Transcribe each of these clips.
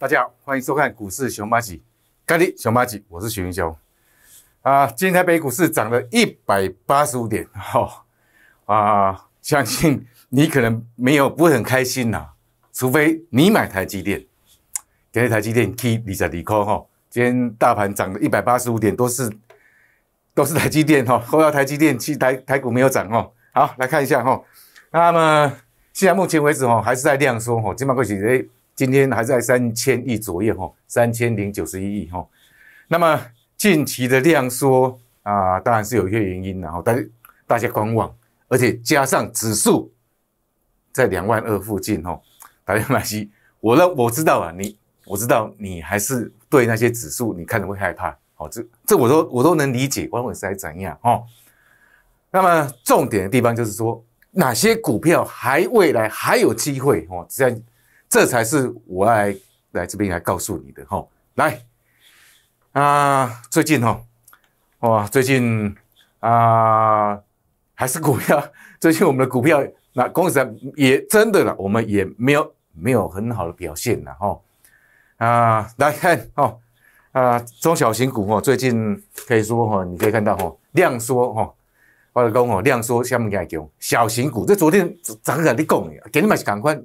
大家好，欢迎收看股市熊猫企，咖哩熊猫企，我是许云雄。啊，今天台北股市涨了一百八十五点，吼啊，相信你可能没有不会很开心呐，除非你买台积电，给为台积电 K 你在理科，哈。今天大盘涨了一百八十五点，都是都是台积电，哈，后要台积电去台台股没有涨，哦。好来看一下，吼，那么现在目前为止，吼，还是在量缩，吼，今麦贵企。今天还在三千亿左右哈，三千零九十一亿哈。那么近期的量缩啊，当然是有一些原因的哈。但是大家观望，而且加上指数在两万二附近哈，大家买西。我呢，我知道啊，你我知道你还是对那些指数，你看着会害怕。好，这这我都我都能理解，往往是怎样哈。那么重点的地方就是说，哪些股票还未来还有机会哦？这样。这才是我要来来这边来告诉你的哈，来啊，最近哈，哇，最近啊，还是股票，最近我们的股票，那公司也真的了，我们也没有没有很好的表现了哈，啊，来看哦，啊，中小型股哦，最近可以说哈，你可以看到哈，量缩哈，我在讲哦，量缩，下面讲小型股，这昨天怎个跟你讲的，跟你嘛是同款。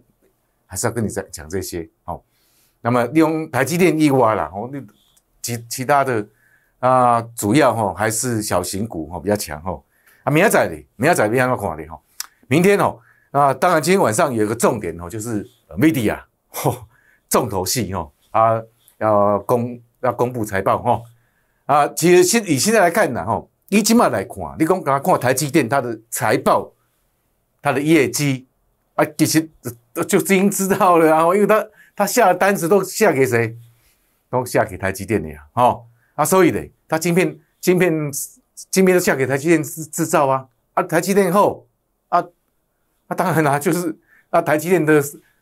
还是要跟你在讲这些哦。那么，利用台积电意外啦，哦，其其他的啊，主要哈还是小型股哈比较强哈。啊，明仔的明仔边阿看的哈，明天哦，啊，当然今天晚上有一个重点哦，就是 media 啊，重头戏哦，啊，要公要公布财报哈。啊，其实现以现在来看呐，吼，以今晚来看，你讲看台积电它的财报，它的业绩啊，其实。就已经知道了啊，因为他他下的单子都下给谁？都下给台积电的呀，吼啊，所以呢，他晶片晶片晶片都下给台积电制制造啊，啊，台积电后啊，啊，当然啦，就是啊，台积电的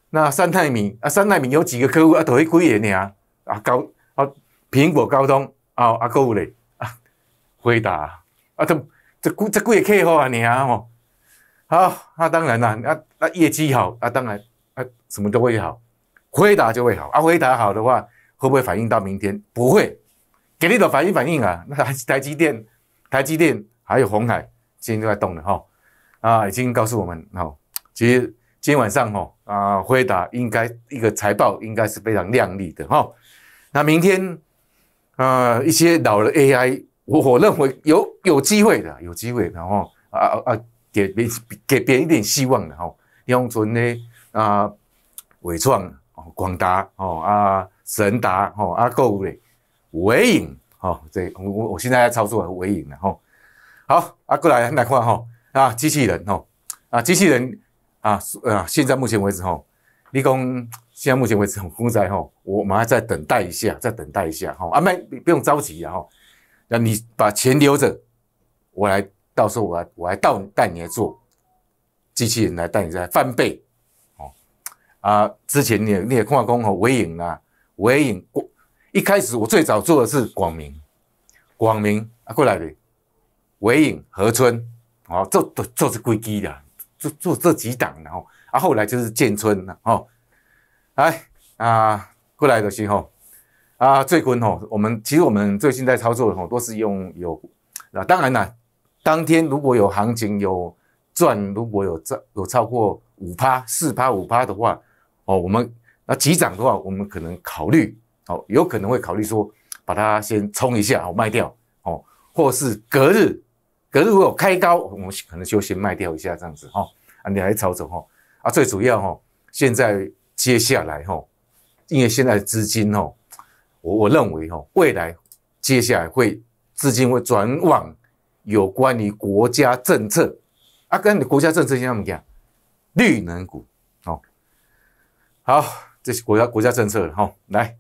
那三奈米啊，三奈米有几个客户啊，就几个人呀，啊高啊苹果、高通啊啊购物嘞，回答啊，这这几这几个客户啊，啊，吼。好，那当然啦，那那业绩好，那当然，啊，什么都会好，回答就会好。啊，回答好的话，会不会反映到明天？不会，给你的反应反应啊。那台台积电，台积电还有鸿海，今天都在动了哈。啊，已经告诉我们哦，其实今天晚上哈，啊，回答应该一个财报应该是非常亮丽的哈。那明天，呃，一些老的 AI，我认为有有机会的，有机会，然后啊啊。给别给别一点希望了吼。像存的啊伟创哦广达哦啊神达哦啊物的伟影哦，这我我现在在操作伟影了吼。好啊，过来来看哈啊机器人吼啊机器人啊啊现在目前为止吼，你讲。现在目前为止很公仔哈，我马上再等待一下，再等待一下哈啊没不用着急哈，那你把钱留着，我来。到时候我我还到带你来做机器人来带你来翻倍哦啊！之前也你也看过吼，伟影啊，伟影广一开始我最早做的是广明，广明啊过来的，伟影和村啊做做做是归基的，做做这几档然后啊，后来就是建村了哦，哎啊过来的时候啊，最贵哦，我们其实我们最近在操作的吼，都是用有那当然啦，当天如果有行情有赚，如果有赚有超过五趴、四趴、五趴的话，哦，我们那急涨的话，我们可能考虑哦，有可能会考虑说把它先冲一下，哦，卖掉哦，或是隔日，隔日如果有开高，我们可能就先卖掉一下这样子哈，啊，你还操作哈，啊，最主要哈，现在接下来哈，因为现在资金哦，我我认为哈，未来接下来会资金会转往。有关于国家政策啊，跟国家政策先那么讲，绿能股哦，好，这是国家国家政策了哈。来，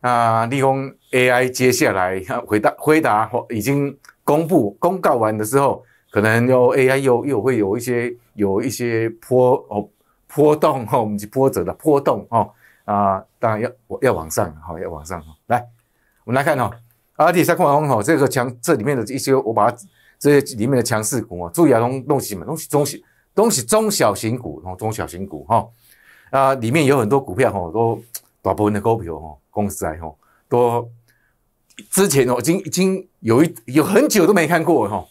啊，利用 AI 接下来要回答回答，我已经公布公告完的时候，可能又 AI 又又会有一些有一些波哦波动哈，我们是波折的波动哦啊，当然要要往上好，要往上哈。来，我们来看哈。啊，第三块红哦，这个强这里面的一些，我把它这些里面的强势股啊，注意啊，弄弄起什么东西，东西，东西中小型股，哦，中小型股哈，啊，里面有很多股票哦，都大部分的股票哦，公司来哦，都之前哦，已经已经有一有很久都没看过哈，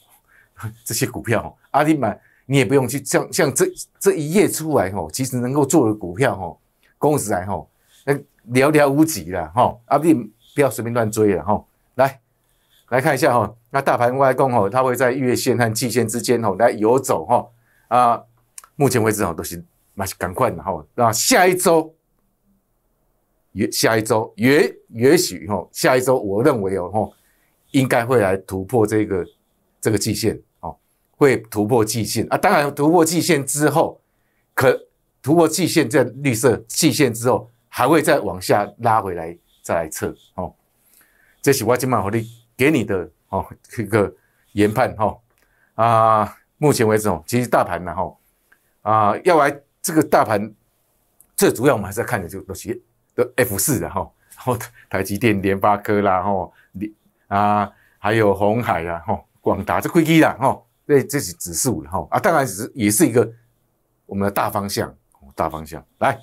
这些股票阿你买你也不用去像像这这一页出来哦，其实能够做的股票哦，公司来哦，那寥寥无几了哈，阿不不要随便乱追了哈。来看一下哈，那大盘外供哦，它会在月线和季线之间哦来游走哈啊。目前为止哦都是那是赶快的吼，那下一周也下一周也也许吼，下一周我认为哦吼，应该会来突破这个这个季线哦，会突破季线啊。当然突破季线之后，可突破季线在绿色季线之后还会再往下拉回来再来测哦。这是我今晚红你。给你的哦一个研判哈啊，目前为止哦，其实大盘呢哈啊要来这个大盘，最主要我们还是要看的就都些的 F 四的哈，然后台积电、联发科啦哈，你啊还有红海啦哈、广达这亏啦哈，哦、这是指数了哈啊，当然只是也是一个我们的大方向，大方向来。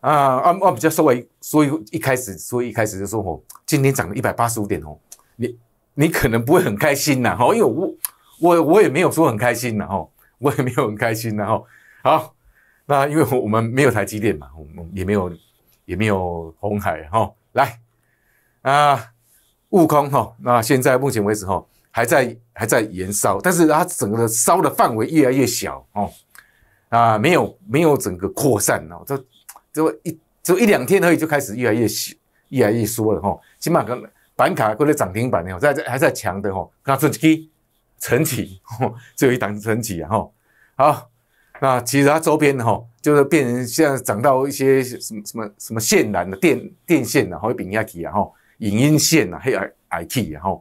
啊啊啊！比较稍微，所以一开始，所以一开始就说哦，今天涨了一百八十五点哦，你你可能不会很开心呐，哦，因为我我我也没有说很开心呐，哈，我也没有很开心呐，哈。好，那因为我们没有台积电嘛，我们也没有也没有红海哈。来啊，悟空哈，那现在目前为止哈，还在还在燃烧，但是它整个烧的范围越来越小哦，啊，没有没有整个扩散哦，这。就一就一两天而已，就开始越来越越来越缩了哈。起码跟板卡或者涨停板呢，在在还在强的哈。刚出起晨起，只有一档成起啊哈。好，那其实它周边哈，就是变成现在涨到一些什么什么什么线缆的电电线啊，或者比亚迪啊哈，影音线啊，还有 I T 啊哈。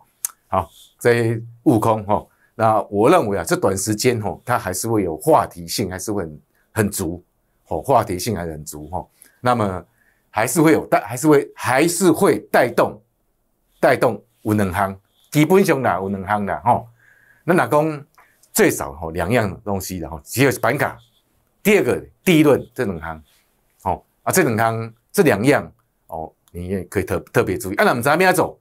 好，在悟空哈，那我认为啊，这短时间哈，它还是会有话题性，还是会很很足。哦，话题性还很足哈，那么还是会有带，还是会还是会带动带动五两行，基本上啦五两行的哈。那哪讲最少哦两样东西然后只有板卡，第二个第一论这两行哦啊这两行这两样哦，你也可以特特别注意。啊，那不知咩做，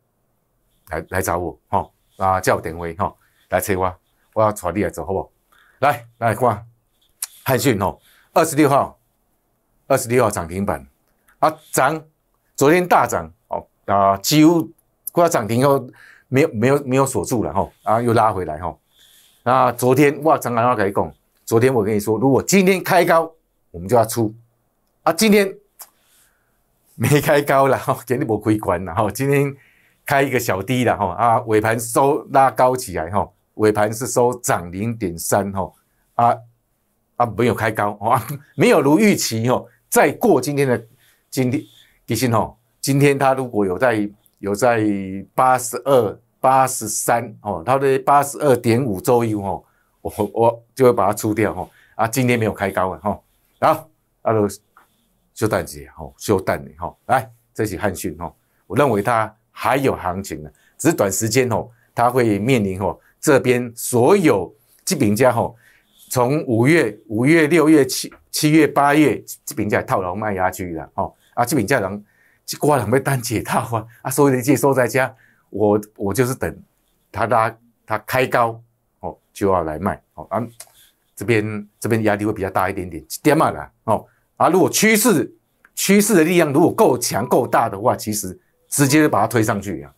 来来找我哈啊，叫我点威哈来找我，我要找你来做好不好？来来，看汉讯哦，二十六号。二十六号涨停板啊，涨，昨天大涨哦啊，几乎过到涨停后没有没有没有锁住了哈啊，又拉回来哈。那昨天哇，陈老要改讲，昨天我跟你说，如果今天开高，我们就要出啊。今天没开高了哈，肯定无亏关了哈。今天开一个小低了哈啊，尾盘收拉高起来哈，尾盘是收涨零点三哈啊啊，没有开高啊，没有如预期哦。再过今天的今天，迪信哦，今天他如果有在有在八十二八十三哦，他的八十二点五左右哦，我我就会把它出掉哈。啊，今天没有开高了哈，好，阿罗休淡些哈，休淡你哈，来，这起汉逊哈，我认为他还有行情的，只是短时间哦，他会面临哦，这边所有资本家哈，从五月五月六月七。七月八月，这平价套牢卖压区啦，了哦。啊，这平价人挂了没单解套啊？啊，所有的借收在家，我我就是等他拉他开高哦，就要来卖哦。啊，这边这边压力会比较大一点点，点满了哦。啊，如果趋势趋势的力量如果够强够大的话，其实直接就把它推上去啊。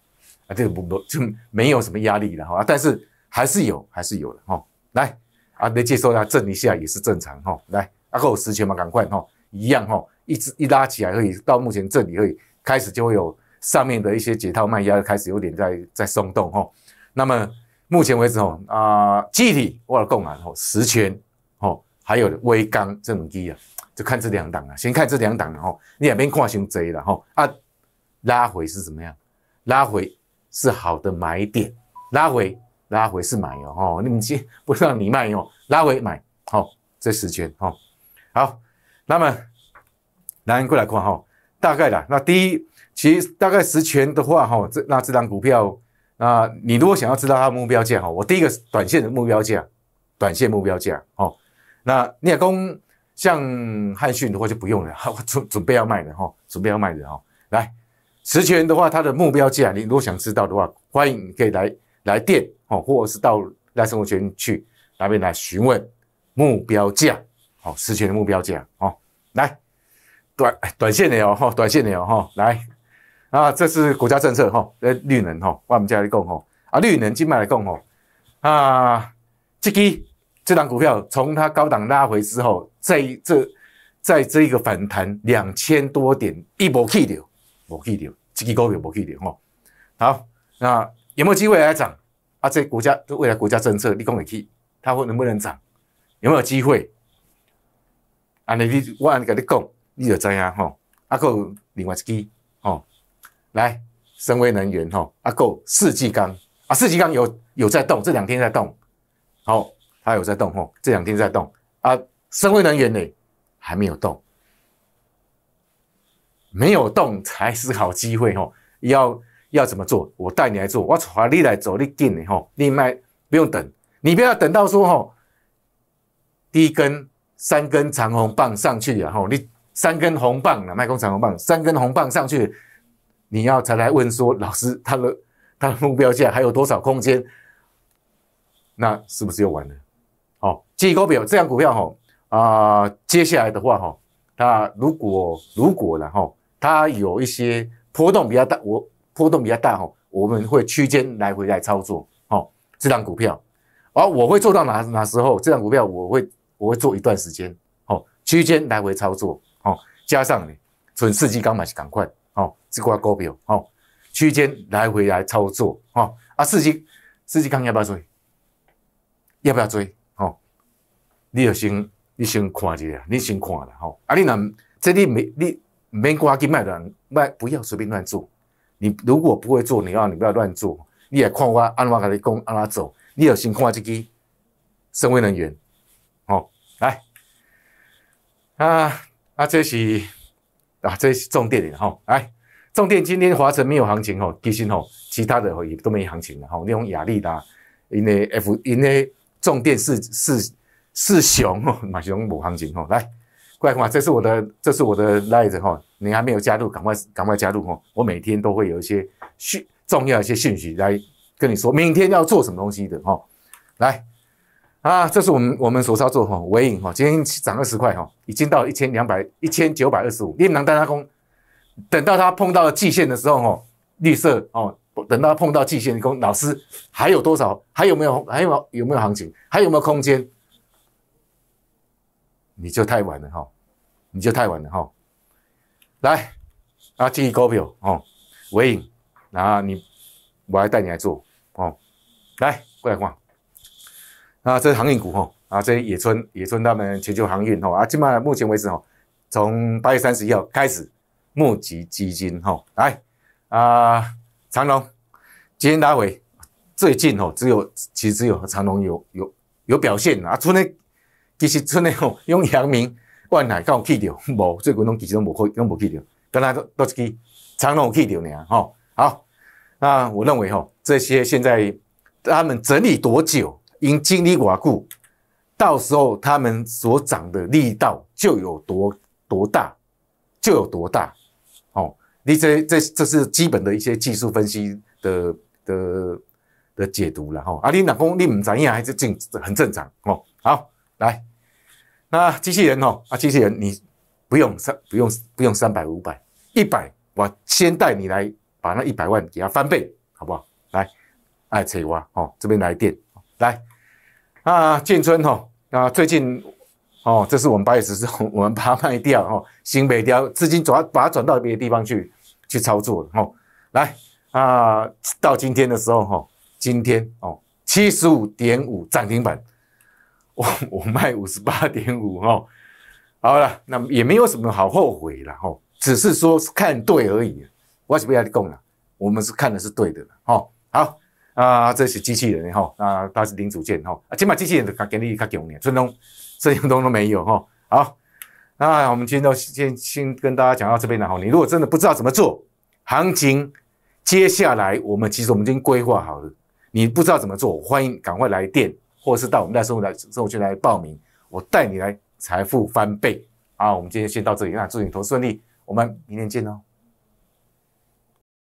啊，这个不不就没有什么压力了哈。但是还是有还是有的哈。来啊，没借收它震一下也是正常哈。来。啊够十圈嘛？赶快哈，一样哈，一直一拉起来会到目前这里会开始就会有上面的一些解套卖压开始有点在在松动哈。那么目前为止哦啊，气体我者供暖哦十圈哦，还有微钢这种低啊，就看这两档啊，先看这两档然后你也别看熊贼了哈啊，拉回是怎么样？拉回是好的买点，拉回拉回是买哦哦，你们先不让你卖哦，拉回买好这十圈哦。好，那么来过来看哈，大概啦，那第一，其实大概十全的话哈，这那这张股票，那你如果想要知道它的目标价哈，我第一个短线的目标价，短线目标价哦，那聂工像汉讯的话就不用了，准准备要卖的哈，准备要卖的哈，来十全的话它的目标价，你如果想知道的话，欢迎可以来来电哦，或者是到来生活圈去那边来询问目标价。好，实现的目标价。好，来，短短线的哦，哈，短线的哦，哈，来，啊，这是国家政策，哈，呃，绿能，哈，我们再来讲，哈，啊，绿能今麦来讲，哈，啊，这支这档股票从它高档拉回之后，在这在这一个反弹两千多点，一波去掉，无去掉，这支股票无去掉，哈，好，那有没有机会来涨？啊，这国家未来国家政策你讲下去，它会能不能涨？有没有机会？安尼你，我安尼格你讲，你就知影吼。啊，有另外一支，吼，来，深威能源吼，啊有四季钢，啊，四季钢有有在动，这两天在动，好，它有在动吼，这两天在动，啊，深威能源呢还没有动，没有动才是好机会吼。要要怎么做？我带你来做，我带你来走，你定的吼，你卖不用等，你不要等到说吼第一根。三根长红棒上去然后你三根红棒了，卖空长红棒，三根红棒上去，你要才来问说，老师他的他的目标价还有多少空间？那是不是又完了？好，绩优表这档股票哈啊，接下来的话哈，它如果如果了哈，它有一些波动比较大，我波动比较大哈，我们会区间来回来操作，哦，这张股票，而我会做到哪哪时候？这张股票我会。我会做一段时间，哦，区间来回操作，哦，加上你准四季刚买是赶快，哦，这块股票，哦，区间来回来操作，哦，啊，四季四季刚要不要追？要不要追？哦，你要先你先看一下，你先看了，哦，啊，你呢？这你没你没瓜给卖的卖，不要随便乱做。你如果不会做，你要你不要乱做，你也看我安怎讲你公安怎走，你要先看下这个新能源。啊啊，这是啊，这是重点吼！来，重点今天华晨没有行情吼，其实吼，其他的也都没行情了吼。那种雅力达，因为 F，因为重点是是是熊吼，马熊讲无行情吼。来，过来嘛，这是我的，这是我的 light 吼，你还没有加入，赶快赶快加入吼！我每天都会有一些讯，重要一些讯息来跟你说，明天要做什么东西的吼。来。啊，这是我们我们所操作哈，尾影哈，今天涨二十块哈，已经到一千两百一千九百二十五。越南单拉弓，等到它碰到季线的时候哈，绿色哦，等到碰到季线，你讲老师还有多少？还有没有？还有有没有行情？还有没有空间？你就太晚了哈，你就太晚了哈。来，啊，这一高票哦，尾影，然后你，我还带你来做哦，来过来逛。啊，这是航运股吼，啊，这些野村、野村他们全球航运吼，啊，起码目前为止吼，从八月三十一号开始募集基金吼，来，啊，长隆基金大会最近吼，只有其实只有长隆有有有表现啊，剩的其实剩的吼，用阳明、万刚都去掉，无最近拢其实拢无去，拢无去掉，跟单都是去长隆去掉尔吼，好，那我认为吼，这些现在他们整理多久？因经力寡固，到时候他们所涨的力道就有多多大，就有多大，哦，你这这这是基本的一些技术分析的的的解读了，哦。啊，你老公你唔怎样还是正很正常，哦。好，来，那机器人哦，啊，机器人你不用三不用不用三百五百一百，我先带你来把那一百万给它翻倍，好不好？来，爱翠哇哦，这边来电，来。啊，建春哦，啊，最近哦，这是我们八月十四，我们把它卖掉哦，新北雕资金转把它转到别的地方去去操作了哦，来啊，到今天的时候哈，今天哦，七十五点五涨停板，我我卖五十八点五哦，好了，那也没有什么好后悔了哈，只是说看对而已，为什么要你供了，我们是看的是对的哈，好。啊，这是机器人哈，啊，它是零组件哈，起码机器人的卡给你卡强呢。春东，这些东都没有哈。好，那我们今天先先跟大家讲到这边了哈。你如果真的不知道怎么做行情，接下来我们其实我们已经规划好了。你不知道怎么做，欢迎赶快来电，或者是到我们的生活来生活圈来报名，我带你来财富翻倍啊。我们今天先到这里，那祝你投顺利，我们明天见哦。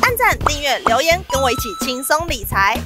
按赞、订阅、留言，跟我一起轻松理财。